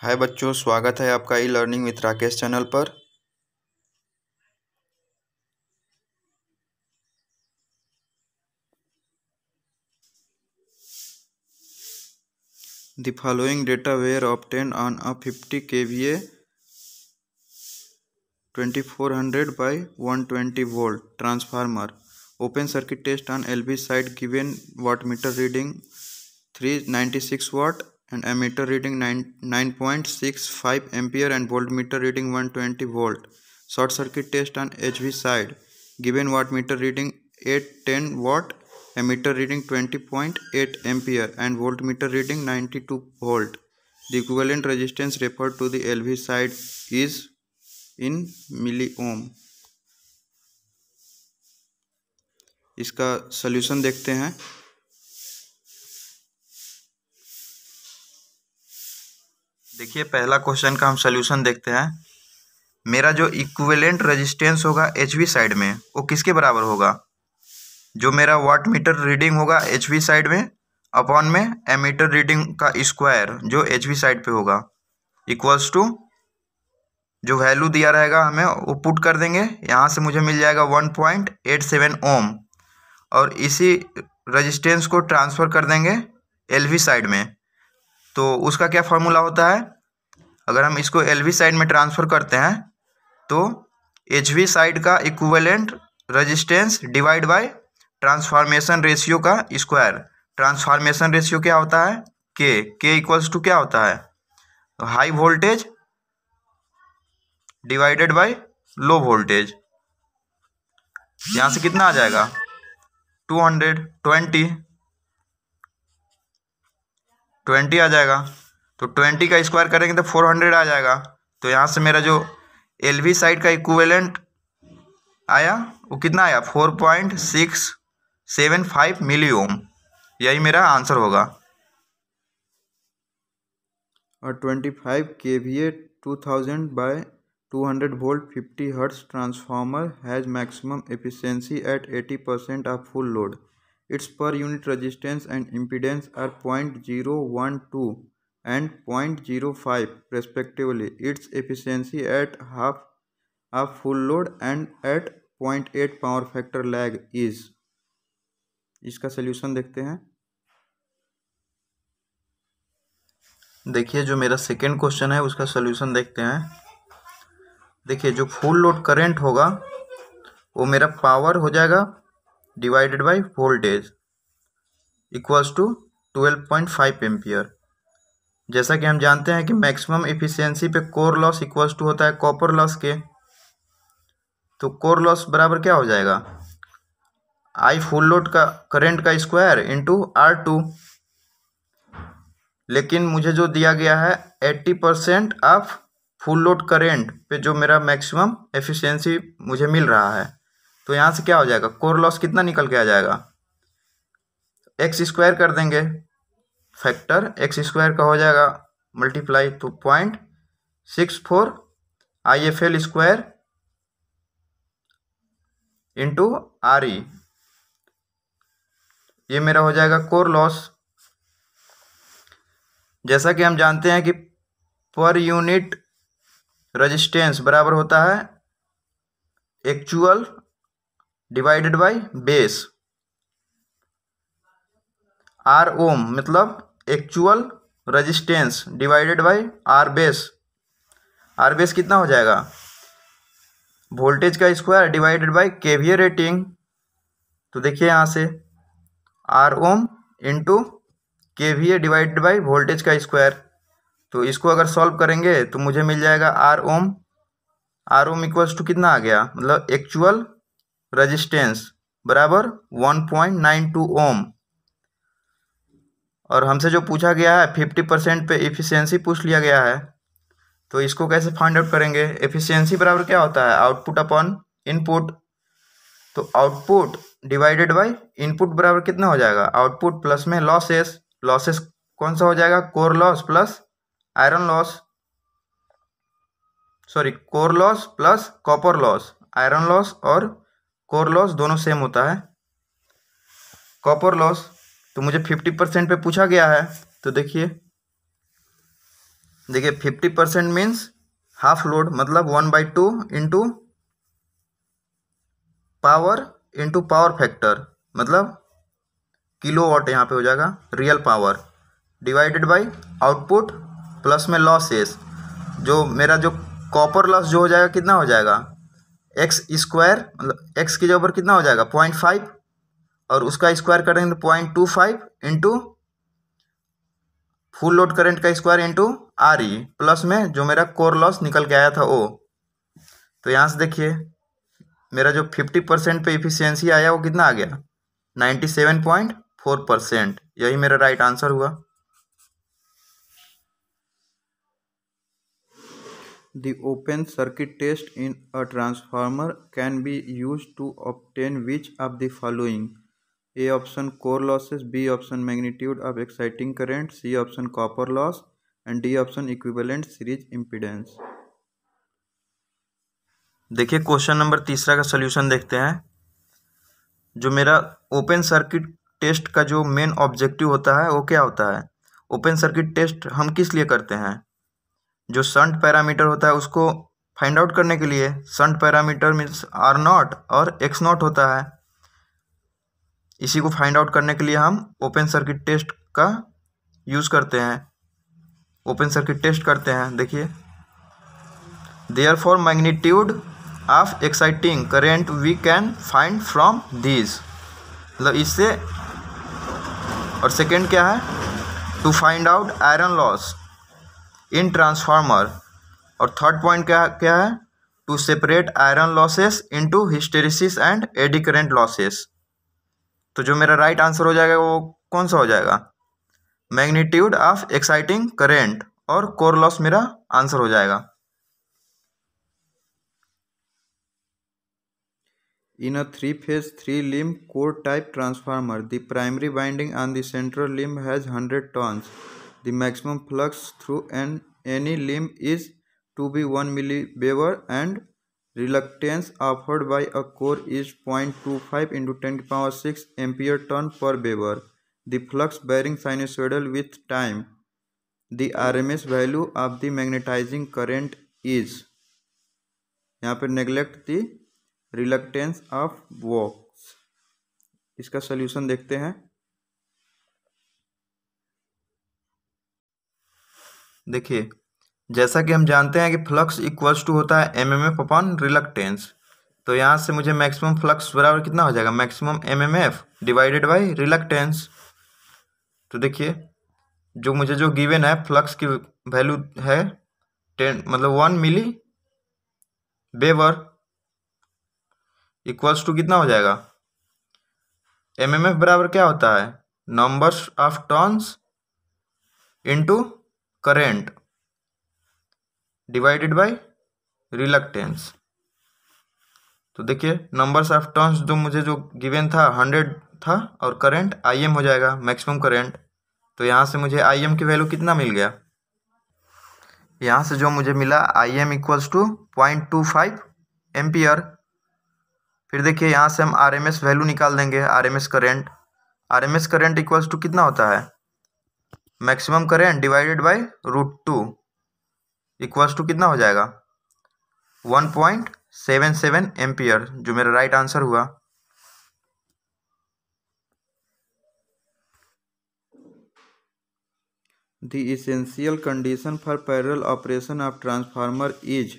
हाय बच्चों स्वागत है आपका e learning with Rakesh channel पर the following data were obtain on a fifty K V A twenty four hundred by one twenty volt transformer open circuit test on L B side given watt meter reading three ninety six watt and ammeter reading 9, 9.65 ampere and voltmeter reading 120 volt. Short circuit test on HV side. Given wattmeter reading 810 watt, ammeter reading 20.8 ampere and voltmeter reading 92 volt. The equivalent resistance referred to the LV side is in milliohm. इसका solution देखते हैं देखिए पहला question का हम solution देखते हैं मेरा जो इक्विवेलेंट रेजिस्टेंस होगा एच साइड में वो किसके बराबर होगा जो मेरा वाट मीटर रीडिंग होगा एच साइड में अपॉन में एमीटर रीडिंग का स्क्वायर जो एच साइड पे होगा इक्वल्स टू जो वैल्यू दिया रहेगा हमें वो पुट कर देंगे यहाँ से मुझे मिल जाएगा one point eight seven ohm और इसी रजिस्टेंस को ट्रांसफ़र कर देंगे एल साइड में तो उसका क्या फार्मूला होता है अगर हम इसको एल साइड में ट्रांसफ़र करते हैं तो एच साइड का equivalent resistance divide by transformation ratio का स्क्वायर ट्रांसफॉर्मेशन रेशियो क्या होता है के के इक्वल्स टू क्या होता है तो high voltage divided by low voltage यहां से कितना आ जाएगा टू हंड्रेड ट्वेंटी ट्वेंटी आ जाएगा तो ट्वेंटी का स्क्वायर करेंगे तो फोर हंड्रेड आ जाएगा तो यहाँ से मेरा जो एल वी साइड का इक्वेलेंट आया वो कितना आया four point six seven five milli ohm यही मेरा आंसर होगा और twenty five K V A two thousand by two hundred volt fifty hertz transformer has maximum efficiency at eighty percent of full load its per unit resistance and impedance are point zero one two and 0.05 respectively its efficiency at half a full load and at 0.8 power factor lag is इसका solution देखते हैं देखिए जो मेरा second question है उसका solution देखते हैं देखिए जो फुल लोड करंट होगा वो मेरा पावर हो जाएगा divided by voltage equals to twelve point five ampere जैसा कि हम जानते हैं कि मैक्सिमम इफिशियंसी पे कोर लॉस इक्वल्स टू होता है कॉपर लॉस के तो कोर लॉस बराबर क्या हो जाएगा आई फुल लोड का करंट का स्क्वायर इंटू आर टू लेकिन मुझे जो दिया गया है eighty percent of full load current पे जो मेरा मैक्सिमम एफिशिएंसी मुझे मिल रहा है तो यहाँ से क्या हो जाएगा कोर लॉस कितना निकल के आ जाएगा एक्स स्क्वायर कर देंगे फैक्टर एक्स स्क्वायर का हो जाएगा मल्टीप्लाई टू तो point six four I F L square into R E ये मेरा हो जाएगा कोर लॉस जैसा कि हम जानते हैं कि पर यूनिट रजिस्टेंस बराबर होता है actual divided by base R ohm मतलब actual resistance divided by R base R base कितना हो जाएगा वोल्टेज का square divided by KVA rating तो देखिए यहाँ से R ohm into K V A divided by voltage का स्क्वायर तो इसको अगर सॉल्व करेंगे तो मुझे मिल जाएगा R ohm R ohm equals to कितना आ गया मतलब एक्चुअल रजिस्टेंस बराबर one point nine two ohm और हमसे जो पूछा गया है फिफ्टी परसेंट पे एफिशिएंसी पूछ लिया गया है तो इसको कैसे फाइंड आउट करेंगे एफिशिएंसी बराबर क्या होता है आउटपुट अपॉन इनपुट तो आउटपुट डिवाइडेड बाय इनपुट बराबर कितना हो जाएगा आउटपुट प्लस में लॉसेस लॉसेस कौन सा हो जाएगा core loss plus iron loss sorry core loss plus copper loss iron loss और कोर लॉस दोनों सेम होता है कॉपर लॉस तो मुझे फिफ्टी परसेंट पर पूछा गया है तो देखिए देखिए fifty percent means half load मतलब one by two into power into power factor मतलब किलो वॉट यहाँ पे हो जाएगा real power divided by output plus में लॉसेस जो मेरा जो कॉपर लॉस जो हो जाएगा कितना हो जाएगा एक्स स्क्वायर मतलब एक्स के ऊपर कितना हो जाएगा पॉइंट फाइव और उसका स्क्वायर करेंगे तो point two five into full load current का square into R E plus में जो मेरा कोर लॉस निकल के आया था वो तो यहाँ से देखिए मेरा जो फिफ्टी परसेंट पर इफिशियंसी आया वो कितना आ गया ninety seven point four percent यही मेरा राइट आंसर हुआ The open circuit test in a transformer can be used to obtain which of the following A option core losses B option magnitude of exciting current C option copper loss and D option equivalent series impedance देखिए question number तीसरा का solution देखते हैं जो मेरा open circuit test का जो main objective होता है वो क्या होता है ओपन सर्किट टेस्ट हम किस लिए करते हैं जो संट पैरामीटर होता है उसको फाइंड आउट करने के लिए shunt parameter means R naught और एक्स नॉट होता है इसी को फाइंड आउट करने के लिए हम ओपन सर्किट टेस्ट का यूज़ करते हैं ओपन सर्किट टेस्ट करते हैं देखिए therefore magnitude of exciting current we can find from these मतलब इससे और सेकेंड क्या है to find out iron loss in transformer और थर्ड पॉइंट क्या क्या है to separate iron losses into hysteresis and eddy current losses तो जो मेरा राइट right आंसर हो जाएगा वो कौन सा हो जाएगा मैग्नीट्यूड ऑफ एक्साइटिंग करेंट और कोर लॉस मेरा आंसर हो जाएगा in a three phase three limb core type transformer the primary winding on the central limb has hundred turns the maximum flux through an any limb is to be one milli weber and reluctance offered by a core is point two five into ten power six ampere turn per weber the flux varying sinusoidal with time the R M S value of the magnetizing current is यहाँ पर neglect the reluctance of yokes इसका solution देखते हैं देखिए जैसा कि हम जानते हैं कि फ्लक्स इक्वल्स टू होता है M M F upon reluctance तो यहाँ से मुझे मैक्सिमम फ्लक्स बराबर कितना हो जाएगा maximum M M F divided by reluctance तो देखिए जो मुझे जो गिवन है फ्लक्स की वैल्यू है टेन मतलब one milli weber equals to कितना हो जाएगा एम एम एफ बराबर क्या होता है numbers of turns into current divided by reluctance तो देखिए नंबर्स ऑफ टर्न्स जो मुझे जो गिवन था हंड्रेड था और करंट आई एम हो जाएगा मैक्सिमम करंट तो यहाँ से मुझे आई एम की वैल्यू कितना मिल गया यहाँ से जो मुझे मिला I M equals to point two five ampere फिर देखिए यहाँ से हम आर एम एस वैल्यू निकाल देंगे R M S current R M S current equals to कितना होता है maximum current divided by root two equals to कितना हो जाएगा one point seven seven ampere जो मेरा राइट आंसर हुआ the essential condition for parallel operation of transformer is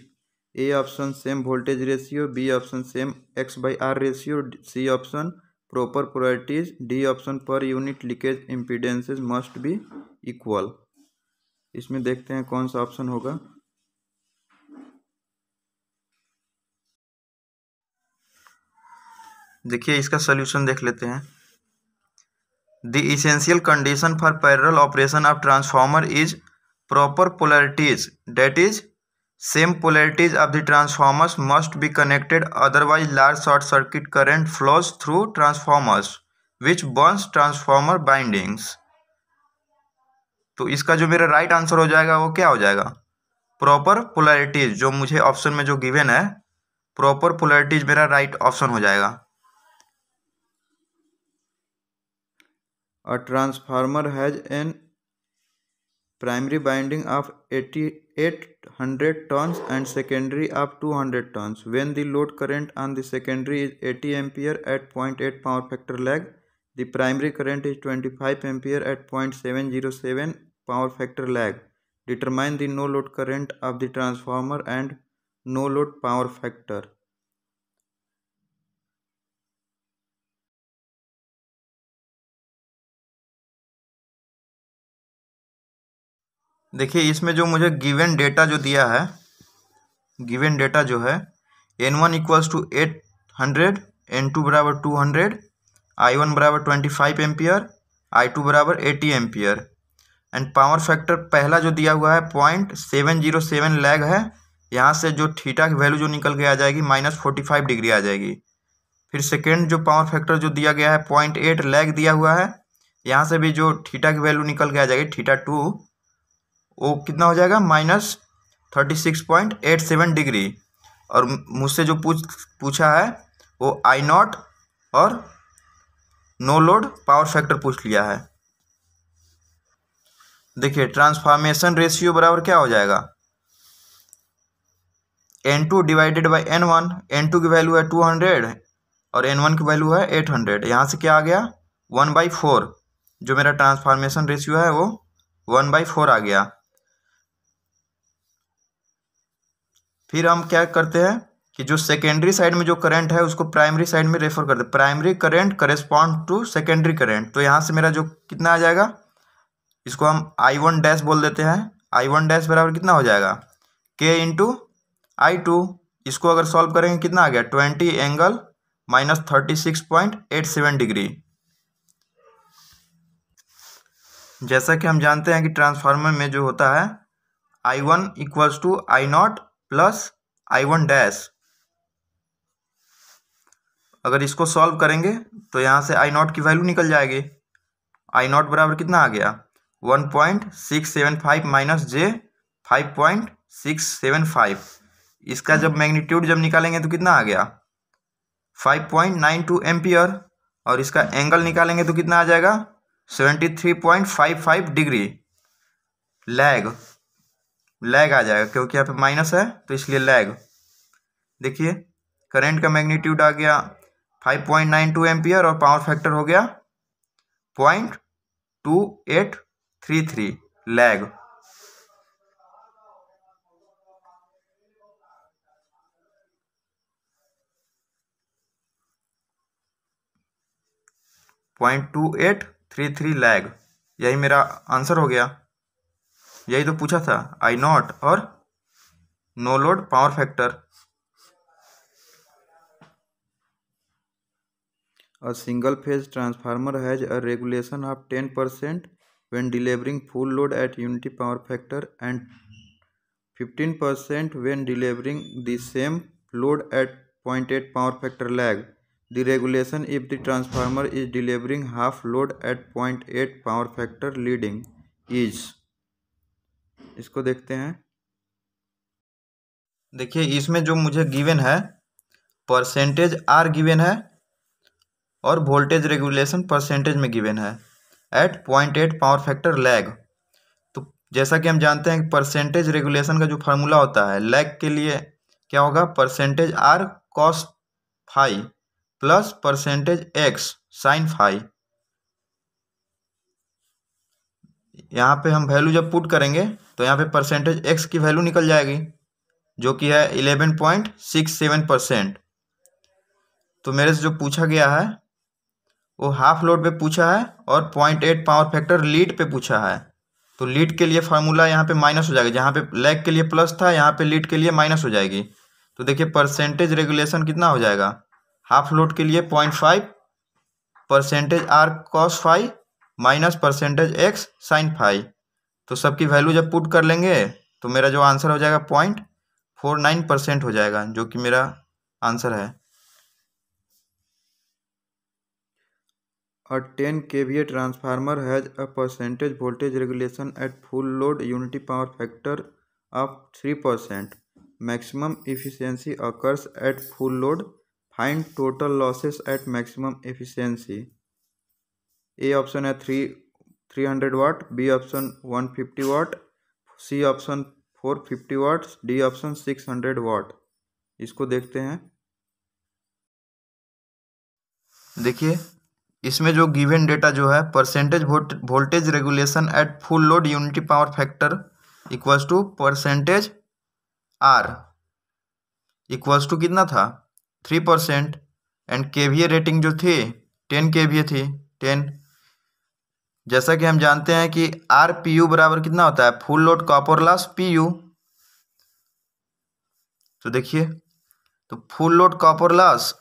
A option same voltage ratio B option same X by R ratio C option proper properties D option per unit leakage impedances must be equal इसमें देखते हैं कौन सा option होगा देखिए इसका solution देख लेते हैं the essential condition for parallel operation of transformer is proper polarities that is same polarities of the transformers must be connected otherwise large short circuit current flows through transformers which burns transformer windings तो इसका जो मेरा right answer हो जाएगा वो क्या हो जाएगा प्रॉपर पोलैरिटीज़ जो मुझे ऑप्शन में जो गिवन है प्रॉपर पोलैरिटीज़ मेरा राइट ऑप्शन हो जाएगा a transformer has an primary winding of eighty eight hundred turns and secondary of two hundred turns when the load current on the secondary is eighty ampere at point eight power factor lag the primary current is twenty five ampere at point seven zero seven power factor lag. Determine the no load current of the transformer and no load power factor. देखिए इसमें जो मुझे given data जो दिया है given data जो है N one equals to eight hundred N two बराबर टू हंड्रेड आई वन बराबर twenty five ampere I two बराबर eighty ampere and power factor पहला जो दिया हुआ है point seven zero seven lag है यहाँ से जो थीटा की वैल्यू जो निकल के आ जाएगी माइनस फोर्टी फाइव डिग्री आ जाएगी फिर सेकेंड जो पावर फैक्टर जो दिया गया है पॉइंट एट लैग दिया हुआ है यहाँ से भी जो थीटा की वैल्यू निकल के आ जाएगी थीटा टू वो कितना हो जाएगा minus thirty six point eight seven degree और मुझसे जो पूछ पूछा है वो आई नॉट और नो लोड पावर फैक्टर पूछ लिया है देखिए ट्रांसफॉर्मेशन रेशियो बराबर क्या हो जाएगा N two divided by N one N two की वैल्यू है टू हंड्रेड और एन वन की वैल्यू है एट हंड्रेड यहाँ से क्या आ गया वन बाई फोर जो मेरा ट्रांसफॉर्मेशन रेशियो है वो वन बाई फोर आ गया फिर हम क्या करते हैं कि जो सेकेंडरी साइड में जो करंट है उसको प्राइमरी साइड में रेफर करते primary current correspond to secondary current तो यहाँ से मेरा जो कितना आ जाएगा इसको हम आई वन डैश बोल देते हैं आई वन डैश बराबर कितना हो जाएगा के इंटू आई टू इसको अगर सॉल्व करेंगे कितना आ गया twenty angle minus thirty six point eight seven degree जैसा कि हम जानते हैं कि ट्रांसफार्मर में जो होता है I one equals to I not plus I one dash अगर इसको सॉल्व करेंगे तो यहाँ से आई नॉट की वैल्यू निकल जाएगी आई नॉट बराबर कितना आ गया one point six seven five minus J five point six seven five इसका जब मैग्नीट्यूड जब निकालेंगे तो कितना आ गया five point nine two ampere और इसका एंगल निकालेंगे तो कितना आ जाएगा seventy three point five five degree lag lag आ जाएगा क्योंकि यहाँ पे माइनस है तो इसलिए लैग देखिए करंट का मैग्नीट्यूड आ गया five point nine two ampere और पावर फैक्टर हो गया point two eight three three lag point two eight three three lag यही मेरा आंसर हो गया यही तो पूछा था आई नॉट और no load power factor a single phase transformer has a regulation of ten percent when delivering full load at unity power factor and 15% when delivering the same load at 0.8 power factor lag. The regulation if the transformer is delivering half load at 0.8 power factor leading is इसको देखते हैं देखिए इसमें जो मुझे given है percentage are given है और वोल्टेज रेगुलेशन परसेंटेज में गिवन है at point eight power factor lag तो जैसा कि हम जानते हैं परसेंटेज रेगुलेशन का जो फार्मूला होता है लैग के लिए क्या होगा percentage R cos phi plus percentage X sin phi यहाँ पे हम वैल्यू जब पुट करेंगे तो यहाँ पे परसेंटेज एक्स की वैल्यू निकल जाएगी जो कि है eleven point six seven percent तो मेरे से जो पूछा गया है वो हाफ लोड पे पूछा है और point eight power factor lead पे पूछा है तो लीड के लिए फार्मूला यहाँ पे माइनस हो जाएगा जहाँ पे लेग के लिए प्लस था यहाँ पे लीड के लिए माइनस हो जाएगी तो देखिए परसेंटेज रेगुलेशन कितना हो जाएगा हाफ लोड के लिए point five percentage R cos phi minus percentage X sin phi तो सबकी वैल्यू जब पुट कर लेंगे तो मेरा जो आंसर हो जाएगा पॉइंट फोर नाइन परसेंट हो जाएगा जो कि मेरा आंसर है और ten K V A transformer has a percentage voltage regulation at full load unity power factor of three percent maximum efficiency occurs at full load find total losses at maximum efficiency A option है three three hundred watt B option one fifty watt C option four fifty watt D option six hundred watt इसको देखते हैं देखिए इसमें जो given data जो है percentage voltage regulation at full load unity power factor equals to percentage R equals to कितना था three percent and K V A rating जो थी टेन के वी ए थी टेन जैसा कि हम जानते हैं कि आर पी यू बराबर कितना होता है full load copper loss P U तो देखिए तो full load copper loss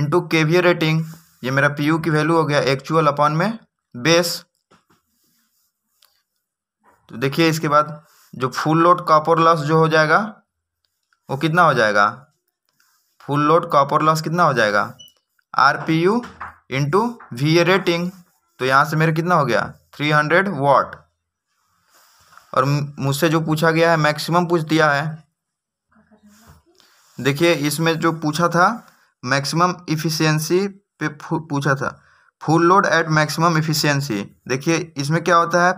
into K V rating ये मेरा पी यू की वैल्यू हो गया एक्चुअल अपॉन में बेस तो देखिए इसके बाद जो फुल लोड कॉपर लॉस जो हो जाएगा वो कितना हो जाएगा फुल लोड कॉपर लॉस कितना हो जाएगा R P U into V A rating तो यहाँ से मेरा कितना हो गया थ्री हंड्रेड वॉट और मुझसे जो पूछा गया है मैक्सिमम पूछ दिया है देखिए इसमें जो पूछा था मैक्सिमम इफ़िशियंसी पे पूछा था full load at maximum efficiency देखिए इसमें क्या होता है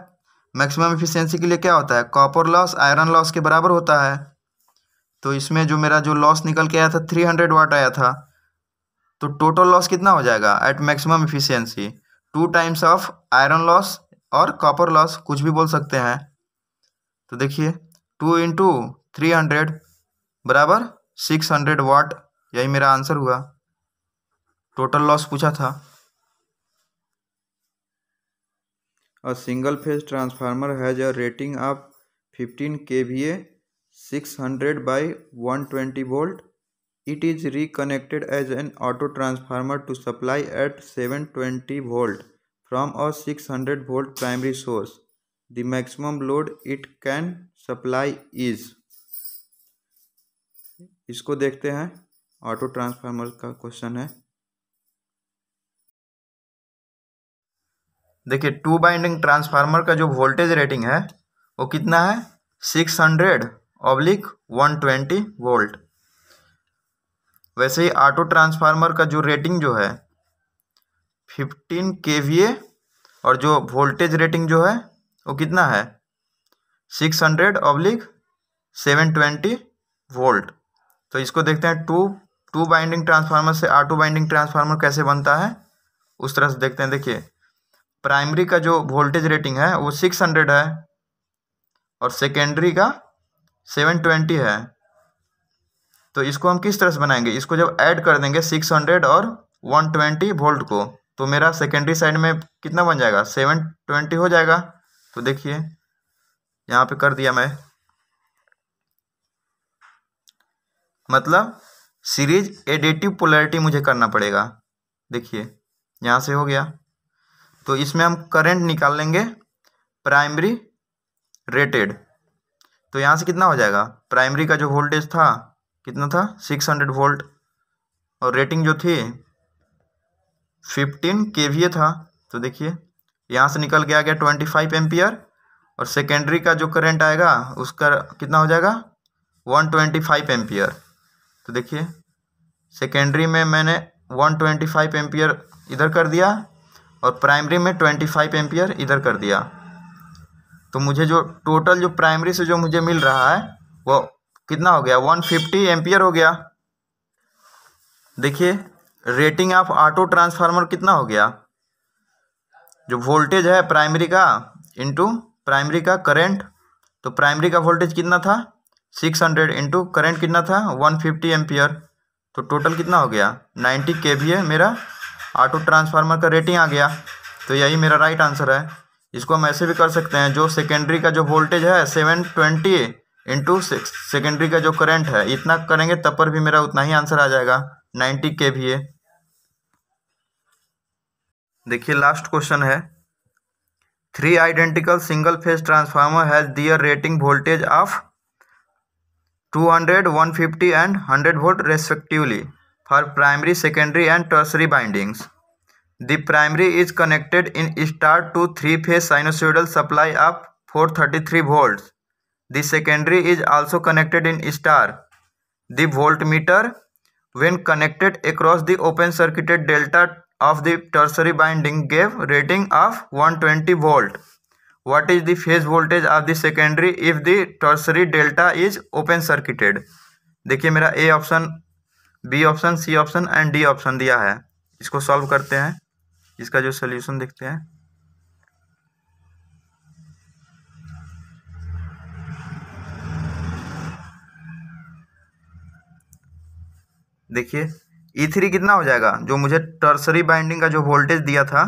मैक्सिमम इफ़िशियंसी के लिए क्या होता है कॉपर लॉस आयरन लॉस के बराबर होता है तो इसमें जो मेरा जो लॉस निकल के आया था थ्री हंड्रेड वाट आया था तो टोटल लॉस कितना हो जाएगा at maximum efficiency two times of iron loss और कॉपर लॉस कुछ भी बोल सकते हैं तो देखिए टू इंटू थ्री हंड्रेड बराबर सिक्स हंड्रेड वाट यही मेरा आंसर हुआ टोटल लॉस पूछा था a single phase transformer has a rating of fifteen K V A six hundred by one twenty volt it is reconnected as an auto transformer to supply at seven twenty volt from a six hundred volt primary source the maximum load it can supply is इसको देखते हैं auto transformer का question है देखिए to winding transformer का जो voltage rating है वो कितना है six hundred oblique one twenty volt वैसे ही ऑटो ट्रांसफार्मर का जो रेटिंग जो है फिफ्टीन के और जो वोल्टेज रेटिंग जो है वो कितना है six hundred oblique seven twenty volt तो इसको देखते हैं टू टू बाइंडिंग ट्रांसफार्मर से आर टू बाइंडिंग ट्रांसफार्मर कैसे बनता है उस तरह से देखते हैं देखिए प्राइमरी का जो वोल्टेज रेटिंग है वो सिक्स हंड्रेड है और सेकेंडरी का सेवन ट्वेंटी है तो इसको हम किस तरह से बनाएंगे इसको जब ऐड कर देंगे सिक्स हंड्रेड और वन ट्वेंटी वोल्ट को तो मेरा सेकेंडरी साइड में कितना बन जाएगा सेवन ट्वेंटी हो जाएगा तो देखिए यहाँ पे कर दिया मैं मतलब सीरीज एडिटिव पोलैरिटी मुझे करना पड़ेगा देखिए यहाँ से हो गया तो इसमें हम करंट निकाल लेंगे प्राइमरी रेटेड तो यहाँ से कितना हो जाएगा प्राइमरी का जो वोल्टेज था कितना था सिक्स हंड्रेड वोल्ट और रेटिंग जो थी फिफ्टीन के था तो देखिए यहाँ से निकल के आ गया ट्वेंटी फाइव एम्पियर और सेकेंडरी का जो करंट आएगा उसका कितना हो जाएगा वन ट्वेंटी फाइव एम्पियर तो देखिए सेकेंडरी में मैंने वन ट्वेंटी फाइव एम्पियर इधर कर दिया और प्राइमरी में ट्वेंटी फाइव एम्पियर इधर कर दिया तो मुझे जो टोटल जो प्राइमरी से जो मुझे मिल रहा है वो कितना हो गया वन फिफ्टी हो गया देखिए रेटिंग ऑफ ऑटो ट्रांसफार्मर कितना हो गया जो वोल्टेज है प्राइमरी का इनटू प्राइमरी का करंट तो प्राइमरी का वोल्टेज कितना था सिक्स हंड्रेड इंटू करेंट कितना था वन फिफ्टी एम्पियर तो टोटल कितना हो गया नाइन्टी के भी है मेरा ऑटो ट्रांसफार्मर का रेटिंग आ गया तो यही मेरा राइट आंसर है इसको हम ऐसे भी कर सकते हैं जो सेकेंडरी का जो वोल्टेज है सेवन ट्वेंटी इंटू सेकेंडरी का जो करंट है इतना करेंगे तब पर भी मेरा उतना ही आंसर आ जाएगा नाइन्टी के भी है देखिए लास्ट क्वेश्चन है three identical single phase transformer has their rating voltage of 200, 150 and 100 volt respectively for primary, secondary and tertiary bindings. The primary is connected in star to three-phase sinusoidal supply of 433 volts. The secondary is also connected in star. The voltmeter, when connected across the open-circuited delta of the tertiary binding, gave rating of 120 volt. what is the phase voltage of the secondary if the tertiary delta is open circuited देखिए मेरा A option B option C option and D option दिया है इसको solve करते हैं इसका जो solution देखते हैं देखिए E3 थ्री कितना हो जाएगा जो मुझे टर्सरी बाइंडिंग का जो वोल्टेज दिया था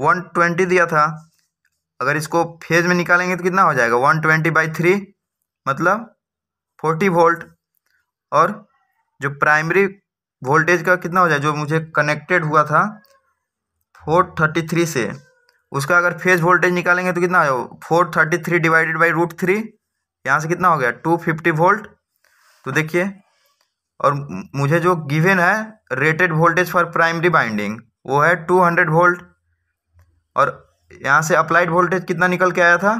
वन ट्वेंटी दिया था अगर इसको फेज में निकालेंगे तो कितना हो जाएगा वन ट्वेंटी बाई थ्री मतलब फोर्टी वोल्ट और जो प्राइमरी वोल्टेज का कितना हो जाए जो मुझे कनेक्टेड हुआ था फोर थर्टी थ्री से उसका अगर फेज वोल्टेज निकालेंगे तो कितना हो जाएगा four thirty three divided by root three यहाँ से कितना हो गया टू फिफ्टी वोल्ट तो देखिए और मुझे जो गिवेन है rated voltage for primary winding वो है टू हंड्रेड वोल्ट और यहाँ से अप्लाइड वोल्टेज कितना निकल के आया था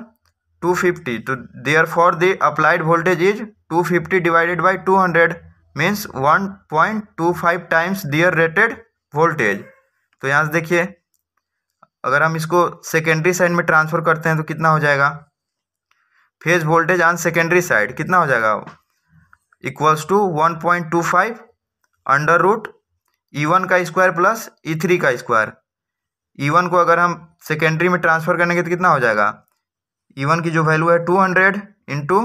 टू फिफ्टी तो therefore the applied voltage is two fifty divided by two hundred means one point two five times their rated voltage तो यहाँ से देखिए अगर हम इसको सेकेंडरी साइड में ट्रांसफ़र करते हैं तो कितना हो जाएगा phase voltage on secondary side कितना हो जाएगा equals to one point two five under root E one का स्क्वायर प्लस ई थ्री का स्क्वायर ईवन e को अगर हम सेकेंडरी में ट्रांसफ़र करेंगे तो कितना हो जाएगा ई e वन की जो वैल्यू है टू हंड्रेड इंटू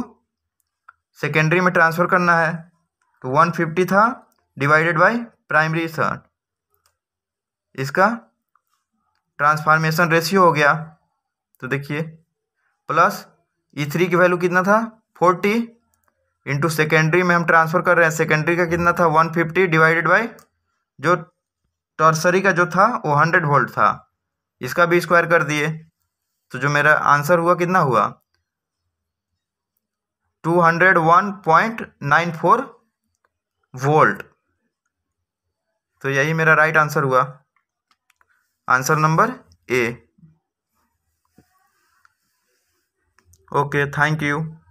सेकेंडरी में ट्रांसफ़र करना है तो वन फिफ्टी था डिवाइडेड बाई प्राइमरी था इसका ट्रांसफॉर्मेशन रेशियो हो गया तो देखिए प्लस ई थ्री की वैल्यू कितना था फोर्टी इंटू सेकेंडरी में हम ट्रांसफ़र कर रहे हैं सेकेंडरी का कितना था वन फिफ्टी डिवाइडेड बाई जो टर्सरी का जो था वो हंड्रेड वोल्ट था इसका भी स्क्वायर कर दिए तो जो मेरा आंसर हुआ कितना हुआ two hundred one point nine four volt तो यही मेरा राइट आंसर हुआ answer number A okay thank you